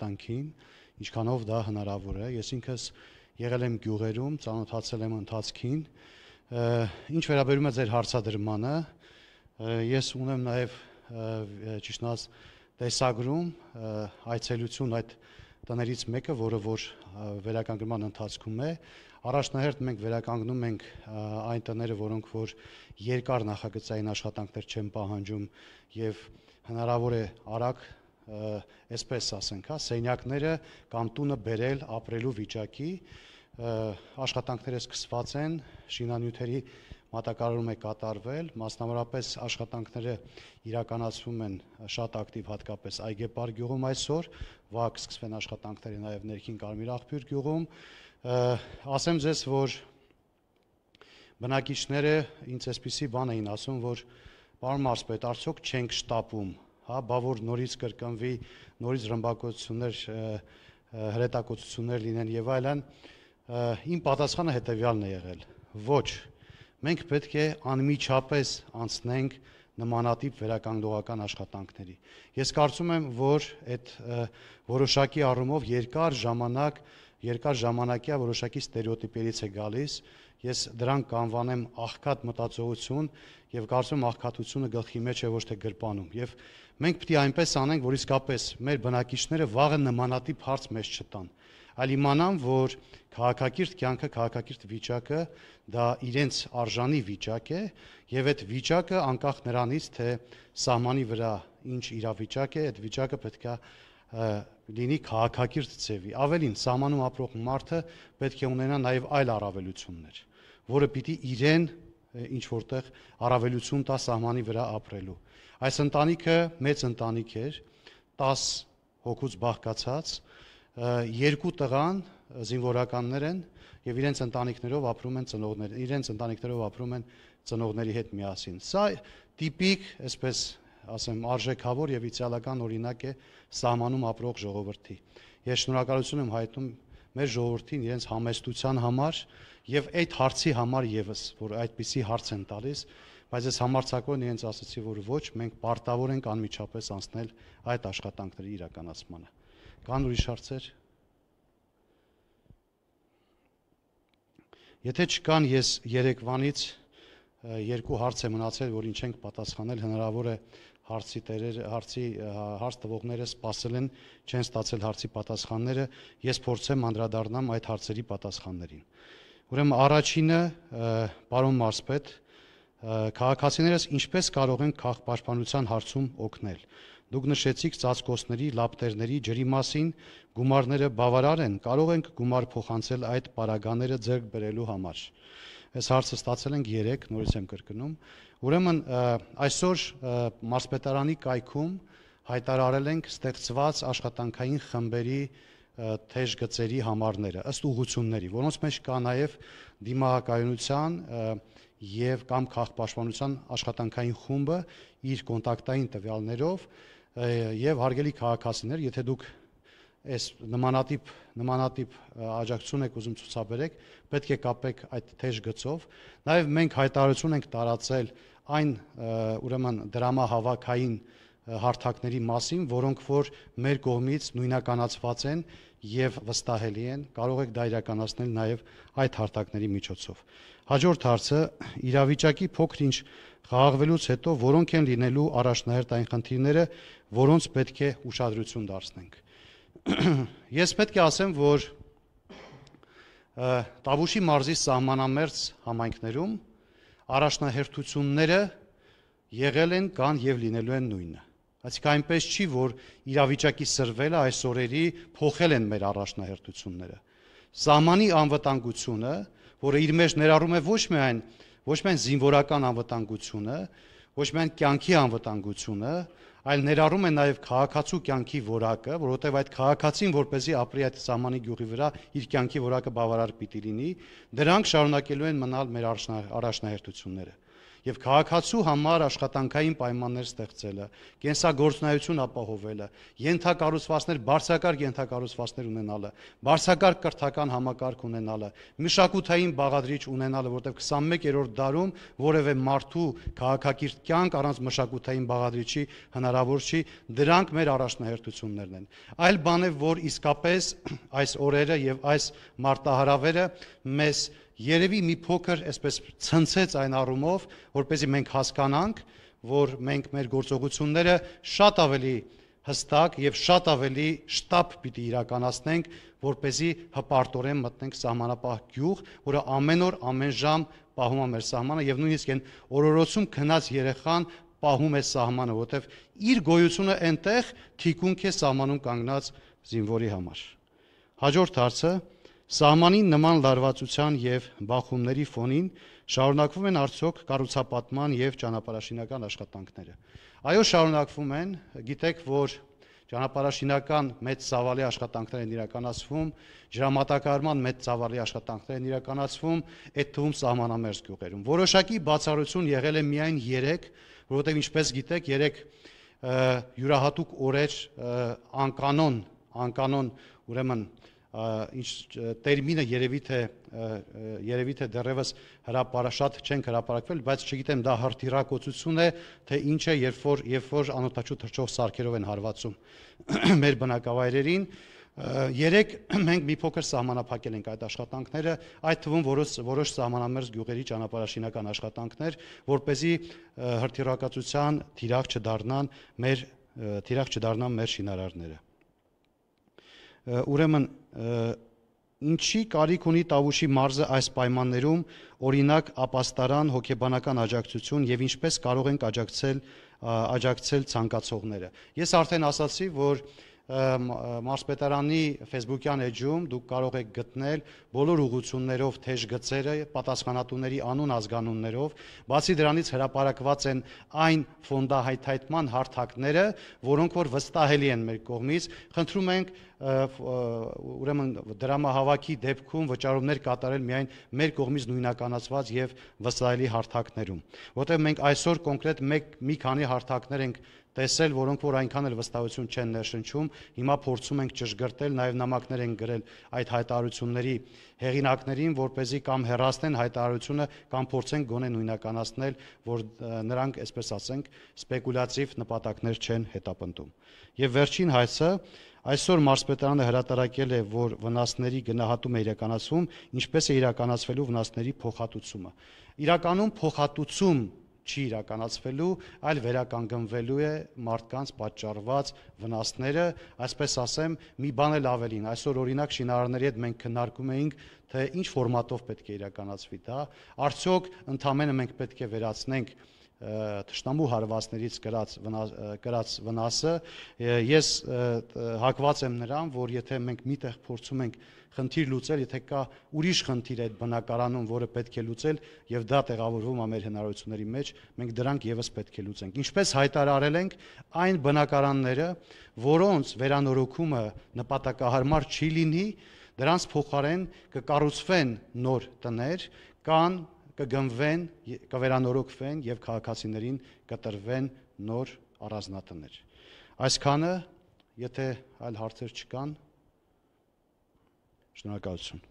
տանքին, ինչքանով դա հնարավոր է։ Ես ինքս եղել եմ գյուղերում, ծանոթացել եմ ընթացքին։ Ինչ վերաբերում է ձեր հարցադրմանը, ես ունեմ նաև ճիշտնած տեսագրում այցելություն այդ տներից մեկը, որը որ վերականգնման ընթացքում է, առաջնահերթ մենք վերականգնում ենք այն տները, որոնք որ երկար նախագծային աշխատանքներ չեն պահանջում եւ հնարավոր է արագ այսպես ասենք, հա, սենյակները կամ տունը բերել ապրելու վիճակի աշխատանքները սկսված են, շինանյութերի մատակարարում է կատարվել, մասնավորապես աշխատանքները իրականացվում են շատ ակտիվ հատկապես Այգեպար գյուղում այսօր, վաղ սկսվեն աշխատանքները նաև ներքին Կարմիր աղբյուր գյուղում։ Ասեմ ձեզ, որ բնակիչները ինձ այսպիսի բան էին ասում, որ պարոն մարզպետ, արդյոք չենք շտապում հա, բա որ նորից կրկնվի, նորից ռմբակոծություններ, հրետակոծություններ լինեն եւ այլն, իմ պատասխանը հետեւյալն է եղել. ոչ մենք պետք է անմիջապես անցնենք նմանատիպ վերականգնողական աշխատանքների։ Ես կարծում եմ, որ այդ որոշակի առումով երկար ժամանակ, երկար ժամանակյա որոշակի ստերեոտիպերից է գալիս, ես դրան կանվանեմ աղքատ մտածողություն եւ կարծում աղքատությունը գլխի մեջ է ոչ թե գրպանում եւ մենք պիտի այնպես անենք որ իսկապես մեր բնակիչները վաղը նմանատիպ հարց մեզ չտան այլ իմանան որ քաղաքակիրթ կյանքը քաղաքակիրթ վիճակը դա իրենց արժանի վիճակ է եւ այդ վիճակը անկախ նրանից թե սահմանի վրա ինչ իրավիճակ է այդ վիճակը պետքա լինի քաղաքակիրթ ծևի։ Ավելին, սահմանում ապրող մարդը պետք է ունենա նաև այլ առավելություններ որը պիտի իրեն ինչ որտեղ առավելություն տա սահմանի վրա ապրելու։ Այս ընտանիքը մեծ ընտանիք էր, 10 հոգուց բաղկացած, երկու տղան զինվորականներ են եւ իրենց ընտանիքներով ապրում են ծնողներ, իրենց ընտանիքներով ապրում են ծնողների հետ միասին։ Սա տիպիկ, այսպես ասեմ, արժեքավոր եւ իդեալական օրինակ է սահմանում ապրող ժողովրդի։ Ես շնորհակալություն եմ հայտնում մեր ժողովրդին իրենց համեստության համար եւ այդ հարցի համար եւս, որ այդպիսի հարց են տալիս, բայց ես համարցակորեն իրենց ասացի, որ ոչ, մենք պարտավոր ենք անմիջապես անցնել այդ աշխատանքների իրականացմանը։ Կան ուրիշ հարցեր։ Եթե չկան, ես Երևանից երկու հարց է մնացել, որ ինչ ենք պատասխանել, հնարավոր է հարցի տերեր, հարցի հարց տվողները սпасել են, չեն ստացել հարցի պատասխանները, ես փորձեմ անդրադառնամ այդ հարցերի պատասխաններին։ Ուրեմն առաջինը պարոն Մարսպետ քաղաքացիներս ինչպես կարող են քաղ պաշտպանության հարցում օգնել։ Դուք նշեցիք ծածկոցների, լապտերների ջրի մասին, գումարները բավարար են, կարող ենք գումար փոխանցել այդ պարագաները ձեռք բերելու համար։ Այս հարցը ստացել ենք 3, նորից եմ կրկնում։ Ուրեմն այսօր մարզպետարանի կայքում հայտարարել ենք ստեղծված աշխատանքային խմբերի թեժ գծերի համարները ըստ ուղությունների, որոնց մեջ կա նաև դիմահակայունության եւ կամ քաղաքապաշտպանության աշխատանքային խումբը իր կոնտակտային տվյալներով եւ հարգելի քաղաքացիներ, եթե դուք այս նմանատիպ նմանատիպ աջակցություն եք ուզում ցուցաբերեք, պետք է կապեք այդ թեժ գծով։ Նաև մենք հայտարարություն ենք տարածել այն ուրեմն դրամահավաքային հարթակների մասին, որոնք որ մեր կողմից նույնականացված են եւ վստահելի են, կարող եք դա իրականացնել նաեւ այդ հարթակների միջոցով։ Հաջորդ հարցը իրավիճակի փոքրինչ խաղաղվելուց հետո որոնք են լինելու առաջնահերթ այն խնդիրները, որոնց պետք է ուշադրություն դարձնենք ես պետք է ասեմ, որ Տավուշի մարզի սահմանամերձ համայնքներում առաջնահերթությունները եղել են կան եւ լինելու են նույնը։ Այսինքն այնպես չի, որ իրավիճակի սրվելը այս օրերի փոխել են մեր առաջնահերթությունները։ Սահմանի անվտանգությունը, որը իր մեջ ներառում է ոչ միայն ոչ միայն զինվորական անվտանգությունը, ոչ միայն կյանքի անվտանգությունը, այլ ներառում է նաև քաղաքացու կյանքի որակը, որովհետև այդ քաղաքացին, որ เป զի ապրի այդ սահմանի գյուղի վրա, իր կյանքի որակը բավարար պիտի լինի, դրանք շարունակելու են մնալ մեր առաջնահերթությունները եւ քաղաքացու համար աշխատանքային պայմաններ ստեղծելը, կենսագործնայություն ապահովելը, յենթակառուցվածքներ, բարձրակարգ յենթակառուցվածքներ ունենալը, բարձրակարգ կրթական համակարգ ունենալը, մշակութային բաղադրիչ ունենալը, որտեղ 21-րդ դարում որևէ մարդու քաղաքակիրթ կյանք առանց մշակութային բաղադրիչի հնարավոր չի, դրանք մեր առաջնահերթություններն են։ Այլ բան է, որ իսկապես այս օրերը եւ այս մարտահրավերը մեզ երևի մի փոքր այսպես ցնցեց այն առումով, որպեսզի մենք հասկանանք, որ մենք մեր գործողությունները շատ ավելի հստակ եւ շատ ավելի շտապ պիտի իրականացնենք, որ เป զի հպարտորեն մտնենք սահմանապահ գյուղ, որը ամեն օր, ամեն ժամ պահում է մեր սահմանը եւ նույնիսկ այն օրորոցում քնած երեխան պահում է սահմանը, որովհետեւ իր գոյությունը այնտեղ թիկունք է սահմանում կանգնած զինվորի համար։ Հաջորդ հարցը Սահմանին նման լարվածության եւ բախումների ֆոնին շարունակվում են արդյոք կառուցապատման եւ ճանապարհաշինական աշխատանքները։ Այո, շարունակվում են։ Գիտեք, որ ճանապարհաշինական մեծ ծավալի աշխատանքներ են իրականացվում, ջրամատակարարման մեծ ծավալի աշխատանքներ են իրականացվում, այդ թվում սահմանամերձ գյուղերում։ Որոշակի բացառություն եղել է միայն 3, որովհետեւ ինչպես գիտեք, 3 յուրահատուկ օրեր անկանոն անկանոն ուրեմն ինչ տերմինը երևի թե երևի թե դեռևս հրաապարաշատ չեն հրաապարակվել, բայց չգիտեմ դա հարտիրակոծություն է, թե ինչ է, երբ որ երբ որ անօթաչու թրջող սարքերով են հարվածում մեր բնակավայրերին, երեք մենք մի փոքր սահմանափակել ենք այդ աշխատանքները, այդ թվում որոշ որոշ սահմանամերձ գյուղերի ճանապարհաշինական աշխատանքներ, որ เป զի հրթիռակացության թիրախ չդառնան մեր թիրախ չդառնան մեր շինարարները։ Ուրեմն ինչի կարիք ունի Տավուշի մարզը այս պայմաններում, օրինակ ապաստարան, հոգեբանական աջակցություն եւ ինչպես կարող ենք աջակցել աջակցել ցանկացողները։ Ես արդեն ասացի, որ մարսպետարանի Facebook-յան էջում դուք կարող եք գտնել բոլոր ուղություններով թեժ գծերը, պատասխանատուների անուն ազգանուններով, բացի դրանից հրապարակված են այն ֆոնդահայթայթման հարթակները, որոնք որ վստահելի են մեր կողմից։ Խնդրում ենք ուրեմն դրամահավաքի դեպքում վճարումներ կատարել միայն մեր կողմից նույնականացված եւ վստահելի հարթակներում, որտեղ մենք այսօր կոնկրետ մեկ մի քանի հարթակներ ենք տեսել, որոնք որ այնքան էլ վստահություն չեն ներշնչում, հիմա փորձում ենք ճշգրտել, նաև նամակներ են գրել այդ հայտարարությունների հեղինակներին, որ เป զի կամ հերացնեն հայտարարությունը կամ փորձեն գոնե նույնականացնել, որ նրանք, այսպես ասենք, սպեկուլյատիվ նպատակներ չեն հետապնդում։ Եվ վերջին հայցը Այսօր Մարսպետարանը հրատարակել է, որ վնասների գնահատումը իրականացում, ինչպես է իրականացվելու վնասների փոխհատուցումը։ Իրականում փոխհատուցում չի իրականացվելու, այլ վերականգնվելու է մարդկանց պատճառված վնասները, այսպես ասեմ, մի բան էլ ավելին, այսօր օրինակ շինարարների հետ մենք քննարկում էինք, թե ինչ ֆորմատով պետք է իրականացվի դա, արդյոք ընդամենը մենք պետք է վերացնենք թշնամու հարվածներից գրած վնաս, գրած վնասը ես հակված եմ նրան որ եթե մենք միտեղ փորձում ենք խնդիր լուծել եթե կա ուրիշ խնդիր այդ բնակարանում որը պետք է լուծել եւ դա տեղավորվում է մեր հնարավորությունների մեջ մենք դրանք եւս պետք է լուծենք ինչպես հայտարարել ենք այն բնակարանները որոնց վերանորոգումը նպատակահարմար չի լինի դրանց փոխարեն կկառուցվեն նոր տներ կան կգնվեն, կվերանորոգվեն եւ քաղաքացիներին կտրվեն նոր առանձնատներ։ Այսքանը, եթե այլ հարցեր չկան, շնորհակալություն։